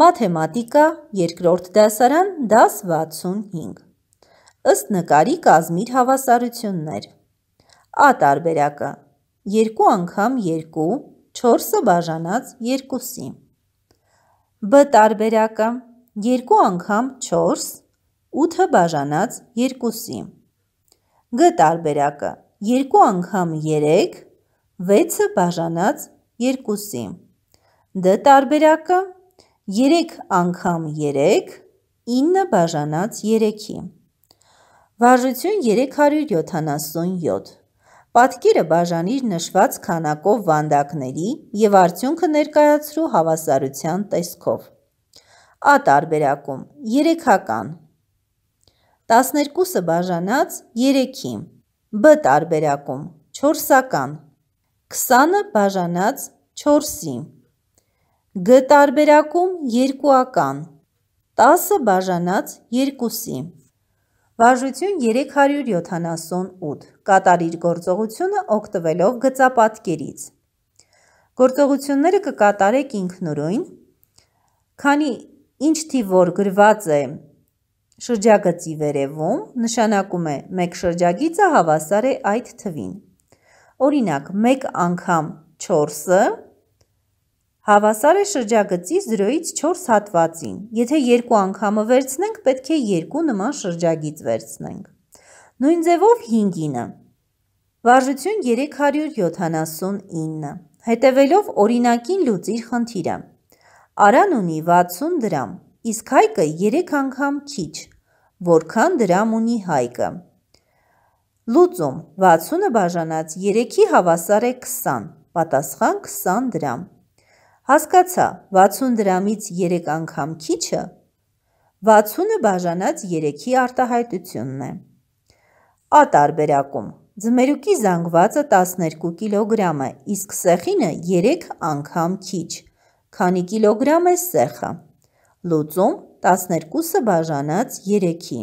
Մաթեմատիկա, երկրորդ դասարան, դաս 65։ Ըստ նկարի կազմիր հավասարություններ։ Ա տարբերակը։ 2 անգամ 2, 4-ը բաժանած 2-ի։ Բ տարբերակը։ 2 անգամ 4, 8-ը բաժանած 2-ի։ Գ տարբերակը։ 2 անգամ 3, 6-ը բաժանած 2-ի։ Դ տարբերակը 3 անգամ 3 9 բաժանած 3-ի։ Վարժություն 377։ Պատկերը բաժանիր նշված քանակով վանդակների եւ արդյունքը ներկայացրու հավասարության տեսքով։ Ա տարբերակում 3-ական 12-ը բաժանած 3-ի։ Բ տարբերակում 4-ական 20-ը բաժանած 4-ի։ Գ տարբերակում երկուական, 10 բաժանած երկուսի։ Վարժություն 378, կատարիր գործողությունը ոգտվելով գծապատկերից։ Գործողությունները կկատարեք ինքնուրույն, քանի ինչ թիվ որ գրված է շրջագծի վերևում, նշանակում է մեկ շրջագիծը հավասար է այդ թվին։ Օրինակ, մեկ անգամ 4-ը Հավասար է շրջագծի 0-ից 4 հատվածին։ Եթե երկու անգամը վերցնենք, պետք է երկու նման շրջագից վերցնենք։ Նույն ձևով 5-ինը։ Վարժություն 379։ Հետևելով օրինակին լուծիր խնդիրը։ Արան ունի 60 դրամ, իսկ Հայկը 3 անգամ քիչ, որքան դրամ ունի Հայկը։ Լուծում 60-ը բաժանած 3-ի հավասար է 20, պատասխան 20 դրամ։ Հասկացա, 60 դրամից 3 անգամ քիչը 60-ը բաժանած 3-ի արտահայտությունն է։ Ա տարբերակում ձմերուկի զանգվածը 12 կիլոգրամ է, իսկ սեխինը 3 անգամ քիչ, քանի կիլոգրամ է սեխը։ Լուծում 12-ը բաժանած 3-ի։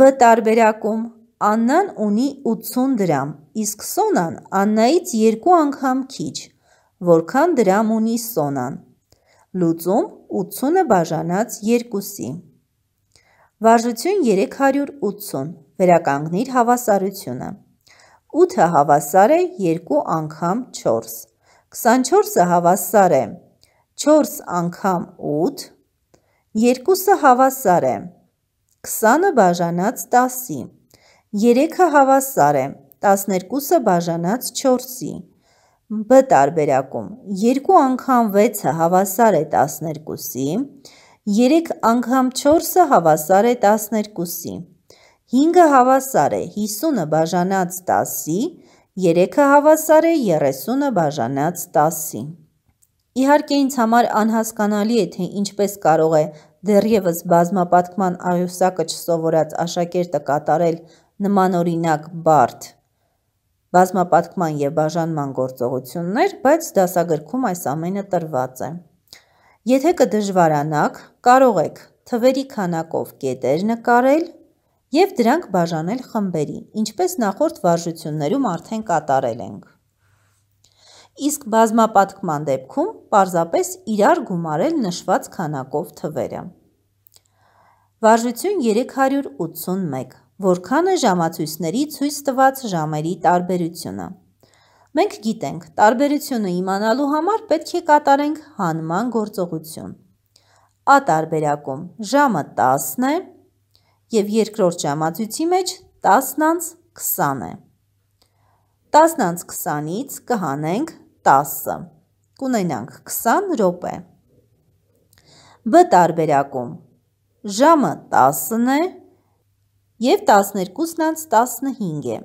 Բ տարբերակում Աննան ունի 80 դրամ, իսկ Սոնան Աննայից 2 անգամ քիչ, որքան դրամ ունի Սոնան։ Լուծում 80-ը բաժանած 2-ի։ Վարժություն 380։ Վերականգնիր հավասարությունը։ 8-ը հավասար է 2 անգամ 4։ 24-ը հավասար է 4 անգամ 8։ 2-ը հավասար է 20-ը բաժանած 10-ի։ 3-ը հավասար է 12-ը բաժանած 4-ի։ Բ տարբերակում երկու անգամ 6-ը հավասար է 12-ի, 3 անգամ 4-ը հավասար է 12-ի, 5-ը հավասար է 50-ը բաժանած 10-ի, 3-ը հավասար է 30-ը բաժանած 10-ի։ Իհարկե ինձ համար անհասկանալի է, թե ինչպես կարող է դեռևս բազմապատկման աղյուսակը չսովորած աշակերտը կատարել նմանօրինակ բարդ բազմապատկման և բաժանման գործողություններ, բայց դասագրքում այս ամենը տրված է։ Եթե կդժվարանաք, կարող եք թվերի քանակով կետեր նկարել և դրանք բաժանել խմբերի, ինչպես նախորդ վարժություններում արդեն կատարել ենք։ Իսկ բազմապատկման դեպքում պարզապես իրար գումարել նշված քանակով թվերը։ Վարժություն 381 որքան է ժամացույցների ցույց տված ժամերի տարբերությունը։ Մենք գիտենք, տարբերությունը իմանալու համար պետք է կատարենք հանման գործողություն։ Ա տարբերակում ժամը 10-ն է եւ երկրորդ ժամացույցի մեջ 10-20 է։ 10-20-ից կհանենք 10-ը։ Կունենանք 20 րոպե։ Բ տարբերակում ժամը 10-ն է և 12-15 է։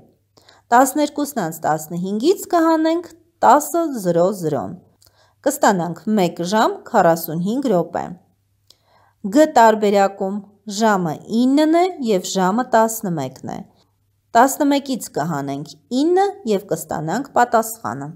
12-15-ից կհանենք 10-0-0, կստանանք 1 ժամ 45 ռոպե։ Գ տարբերակում ժամը 9-ն է և ժամը 11-ն է։ 11-ից կհանենք 9 և կստանանք պատասխանը։